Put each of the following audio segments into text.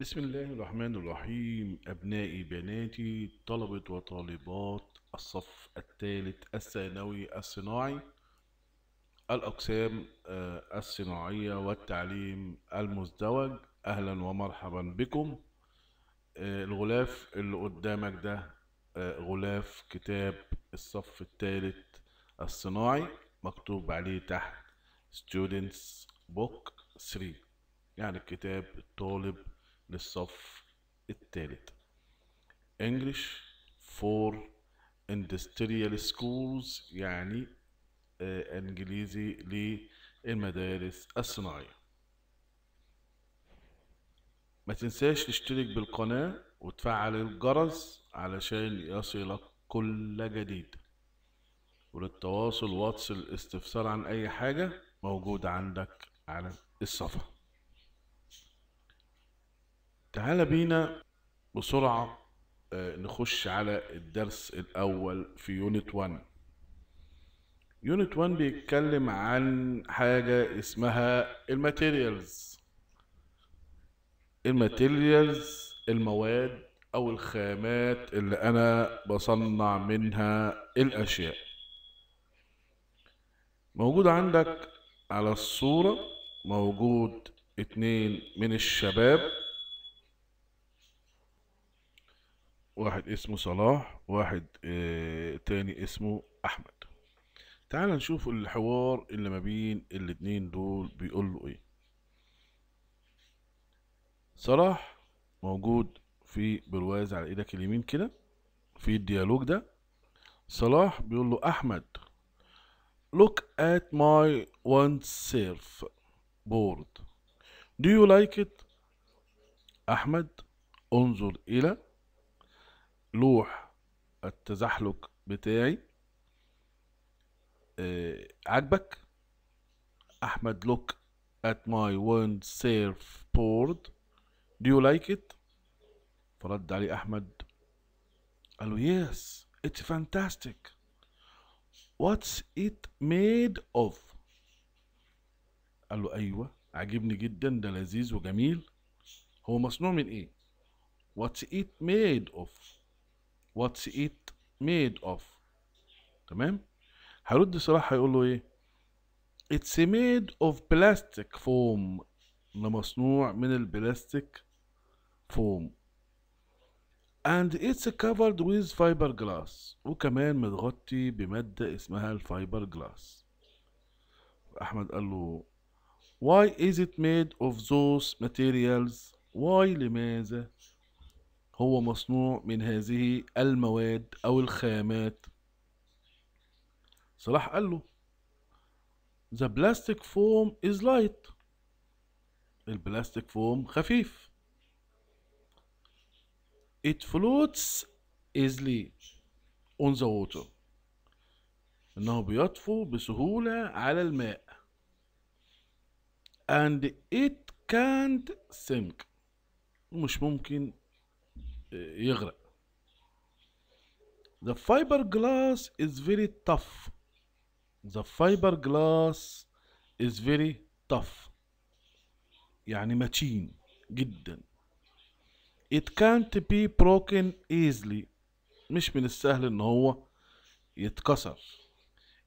بسم الله الرحمن الرحيم أبنائي بناتي طلبة وطالبات الصف الثالث الثانوي الصناعي الأقسام آه، الصناعية والتعليم المزدوج أهلا ومرحبا بكم آه، الغلاف اللي قدامك ده آه، غلاف كتاب الصف الثالث الصناعي مكتوب عليه تحت Students Book 3 يعني الكتاب الطالب للصف الثالث English for Industrial Schools يعني آه، إنجليزي للمدارس الصناعية ما تنساش تشترك بالقناة وتفعل الجرس علشان يصلك كل جديد وللتواصل واتس الاستفسار عن أي حاجة موجود عندك على الصفحة تعال بينا بسرعة آه، نخش على الدرس الأول في يونت 1 يونت 1 بيتكلم عن حاجة اسمها الماتيريالز الماتيريالز المواد أو الخامات اللي أنا بصنع منها الأشياء موجود عندك على الصورة موجود اتنين من الشباب واحد اسمه صلاح واحد آه تاني اسمه احمد تعال نشوف الحوار اللي ما بين الاتنين دول بيقول له ايه صلاح موجود في برواز على ايدك اليمين كده في الديالوج ده صلاح بيقول له احمد look at my oneself board do you like it احمد انظر الى لوح التزحلق بتاعي آه عجبك احمد لوك ات ماي wind سيرف بورد دو يو لايك ات فرد عليه احمد قال له يس اتس فانتاستيك واتس ات ميد اوف قال له ايوه عجبني جدا ده لذيذ وجميل هو مصنوع من ايه واتس ات ميد اوف what's it made of تمام هيرد صلاح هيقول له ايه it's made of plastic foam مصنوع من البلاستيك foam and it's covered with fiberglass. وكمان متغطي بمادة اسمها الفايبر احمد قال له why is it made of those materials why لماذا هو مصنوع من هذه المواد أو الخامات صلاح قال له The plastic foam is light البلاستيك فوم خفيف It floats easily on the water إنه بيطفو بسهولة على الماء and it can't sink مش ممكن يغرق The fiberglass is very tough The fiberglass is very tough يعني متين جدا It can't be broken easily مش من السهل ان هو يتكسر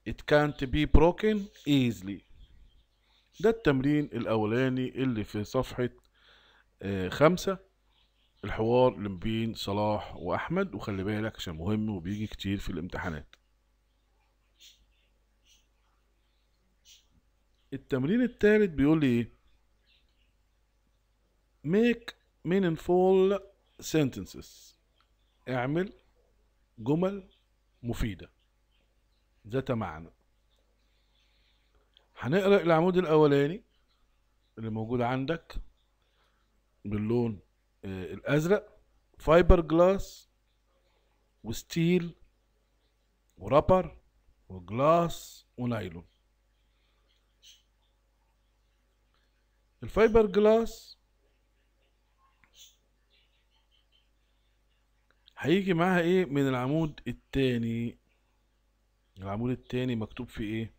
It can't be broken easily ده التمرين الأولاني اللي في صفحة خمسة الحوار اللي بين صلاح واحمد وخلي بالك عشان مهم وبيجي كتير في الامتحانات التمرين التالت بيقول لي ايه make meaningful sentences اعمل جمل مفيدة ذات معنى هنقرأ العمود الأولاني اللي موجود عندك باللون آه، الازرق فايبر جلاس وستيل ورابر وجلاس ونايلون الفايبر جلاس هيجي معاها ايه من العمود التاني العمود التاني مكتوب فيه ايه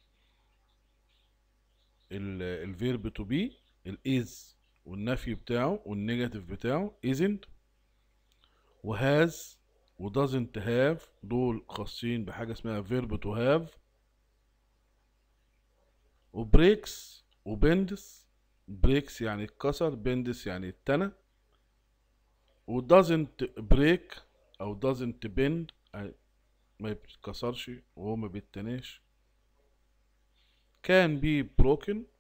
الفيرب تو بي الايز والنفي بتاعه والنيجاتيف بتاعه isn't و وdoesn't have دول خاصين بحاجة اسمها verb to have و bends breaks يعني اتكسر بندس يعني اتنى وdoesn't break او doesn't bend يعني ما يتكسرش وهو ما بيتناش كان be broken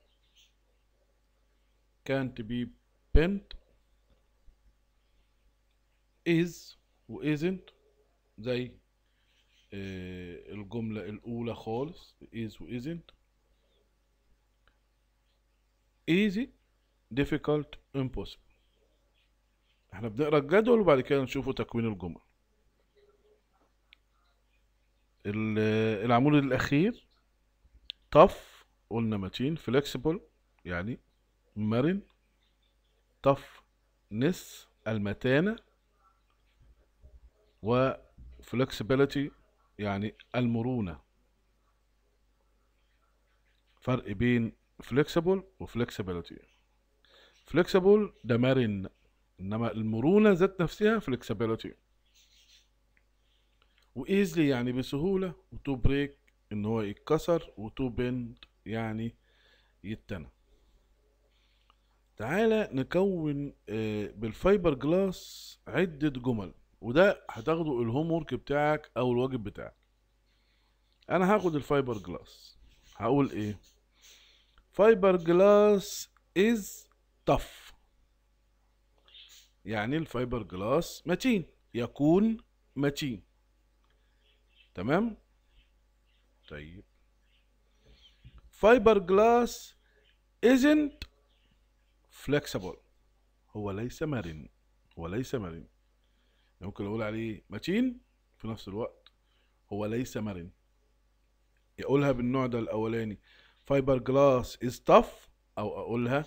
can't be pinned is و isn't زي آه، الجملة الأولى خالص is و isn't easy difficult impossible احنا بنقرا الجدول وبعد كده نشوفوا تكوين الجمل العمود الاخير tough قلنا متين flexible يعني مرن طف نس المتانة و flexibility يعني المرونة فرق بين flexible و flexibility flexible ده مرن انما المرونة ذات نفسها flexibility وايزلي يعني بسهولة وتو بريك ان هو يتكسر وتو بند يعني يتنى تعالى نكون آه، بالفايبر جلاس عدة جمل وده هتاخده الهوم ورك بتاعك او الواجب بتاعك انا هاخد الفايبر جلاس هقول ايه فايبر جلاس از تف يعني الفايبر جلاس متين يكون متين تمام طيب فايبر جلاس isn't فلكسبل هو ليس مرن هو ليس مرن يعني ممكن اقول عليه متين في نفس الوقت هو ليس مرن يقولها بالنوع ده الاولاني فايبر جلاس از تف او اقولها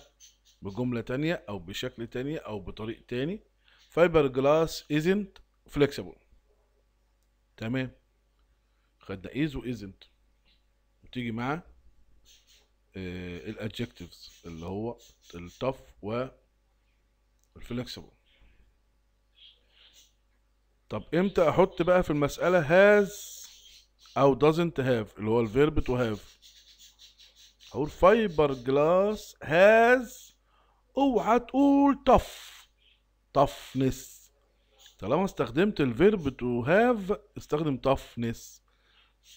بجملة تانية او بشكل تاني او بطريق تاني فايبر جلاس ازنت فلكسبل تمام خدنا از و وتيجي مع آه، الادجكتيفز اللي هو التف flexible طب امتى احط بقى في المسألة has او doesn't have اللي هو الفيرب to have هقول فايبر جلاس has اوعى تقول tough toughness طالما استخدمت الفيرب to have استخدم toughness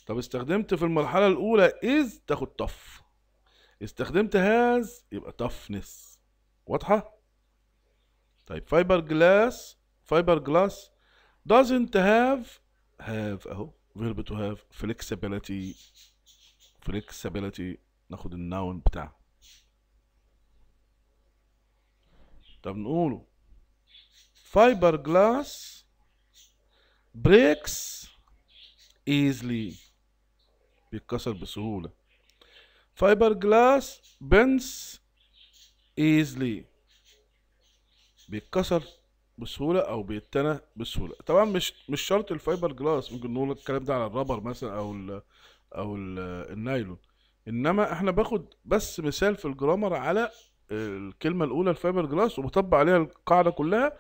طب استخدمت في المرحلة الأولى is تاخد tough استخدمت هاز يبقى toughness واضحة؟ طيب فايبر جلاس فايبر جلاس doesn't have have اهو verb to have flexibility flexibility ناخد الناون بتاعها طب نقوله فايبر جلاس بريكس ايزلي بيتكسر بسهوله فايبر جلاس بنس ايزلي بيتكسر بسهولة أو بيتنى بسهولة طبعا مش مش شرط الفايبر جلاس ممكن نقول الكلام ده على الرابر مثلا أو الـ أو الـ النايلون إنما إحنا باخد بس مثال في الجرامر على الكلمة الأولى الفايبر جلاس وبطبق عليها القاعدة كلها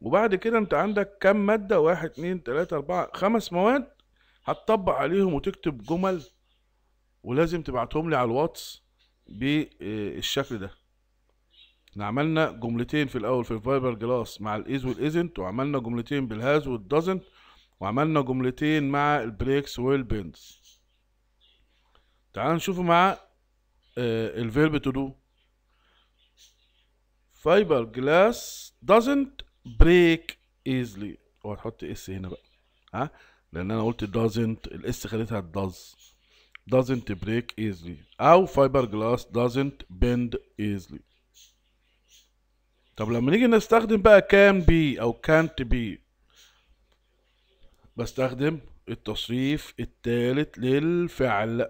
وبعد كده أنت عندك كم مادة واحد اتنين تلاتة أربعة خمس مواد هتطبق عليهم وتكتب جمل ولازم تبعتهم لي على الواتس بالشكل ده احنا عملنا جملتين في الاول في الفايبر جلاس مع الايز والايزنت وعملنا جملتين بالهاز والدازنت وعملنا جملتين مع البريكس والبنز تعال نشوفه مع الفيرب تو دو فايبر جلاس doesn't break easily وهتحط اس هنا بقى ها لان انا قلت doesn't الاس خليتها does doesn't break easily أو فايبر جلاس doesn't bend easily طب لما نيجي نستخدم بقى can be أو can't be بستخدم التصريف الثالث للفعل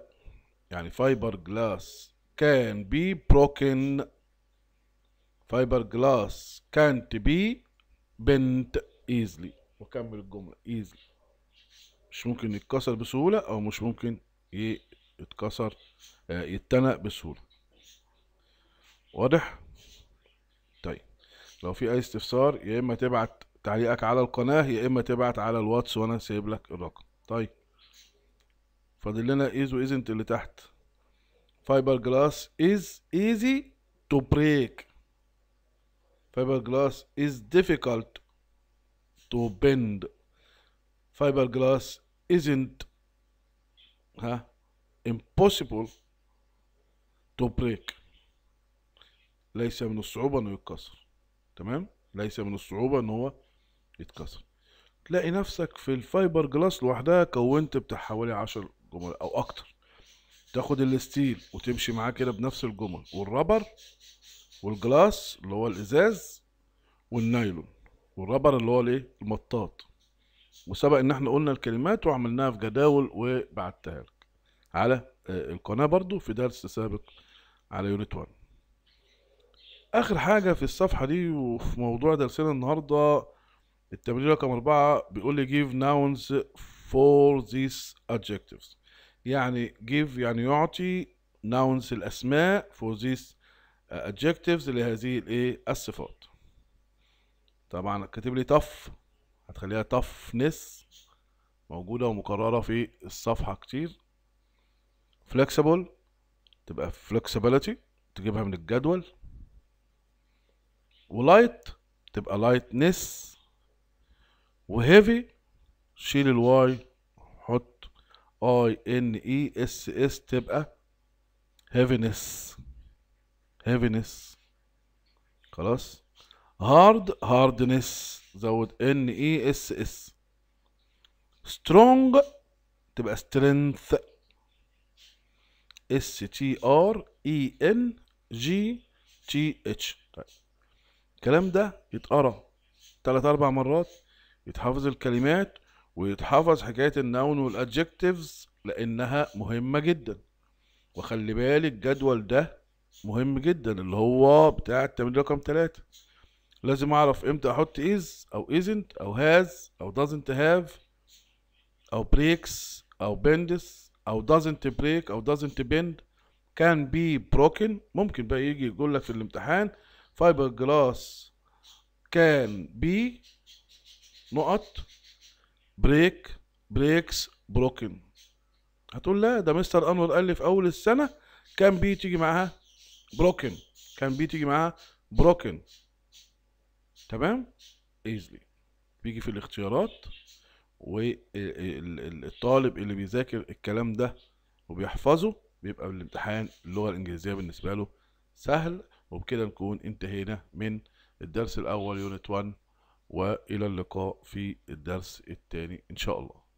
يعني فايبر جلاس can be broken فايبر جلاس can't be bent easily وكمل الجملة easily مش ممكن يتكسر بسهولة أو مش ممكن يتكسر إيه، آه، يتنق بسهولة واضح؟ طيب لو في أي استفسار يا إما تبعت تعليقك على القناة يا إما تبعت على الواتس وأنا سايب لك الرقم طيب فاضل لنا إيز وإيزنت اللي تحت فايبر جلاس إز إيزي تو بريك فايبر جلاس إز تو بند فايبر جلاس ازنت ها impossible to break ليس من الصعوبة انه يتكسر تمام ليس من الصعوبة ان هو يتكسر تلاقي نفسك في الفايبر جلاس لوحدها كونت بتاع حوالي عشر جمل او اكتر تاخد الستيل وتمشي معاه كده بنفس الجمل والربر والجلاس اللي هو الازاز والنايلون والربر اللي هو الايه المطاط وسبق ان احنا قلنا الكلمات وعملناها في جداول وبعتها لك على آه، القناه برضو في درس سابق على يونت 1 اخر حاجه في الصفحه دي وفي موضوع درسنا النهارده التمرين رقم أربعة بيقول لي give nouns for these adjectives يعني give يعني يعطي nouns الأسماء for these adjectives لهذه الإيه الصفات طبعا كاتب لي tough هتخليها toughness موجودة ومكررة في الصفحة كتير flexible تبقى flexibility تجيبها من الجدول ولايت تبقى lightness وهيفي شيل الواي حط اي ان اي اس اس تبقى heaviness heaviness خلاص hard, hardness زود ان اي اس اس سترونج تبقى سترينث اس تي ار اي ان جي تي اتش الكلام ده يتقرا تلات اربع مرات يتحفظ الكلمات ويتحفظ حكايه النون والادجكتيفز لانها مهمه جدا وخلي بالك الجدول ده مهم جدا اللي هو بتاع التمرين رقم تلاتة لازم اعرف امتى احط is او isn't او has او doesn't have او breaks او bends او doesn't break او doesn't bend can be broken ممكن بقى يجي يقول لك في الامتحان فايبر جلاس can be نقط break breaks broken هتقول لا ده مستر انور قال لي في اول السنه كان بي تيجي معاها broken كان بي تيجي معاها broken تمام ايزلي بيجي في الاختيارات والطالب اللي بيذاكر الكلام ده وبيحفظه بيبقى الامتحان اللغة الإنجليزية بالنسبة له سهل وبكده نكون انتهينا من الدرس الأول يونت 1 وإلى اللقاء في الدرس الثاني إن شاء الله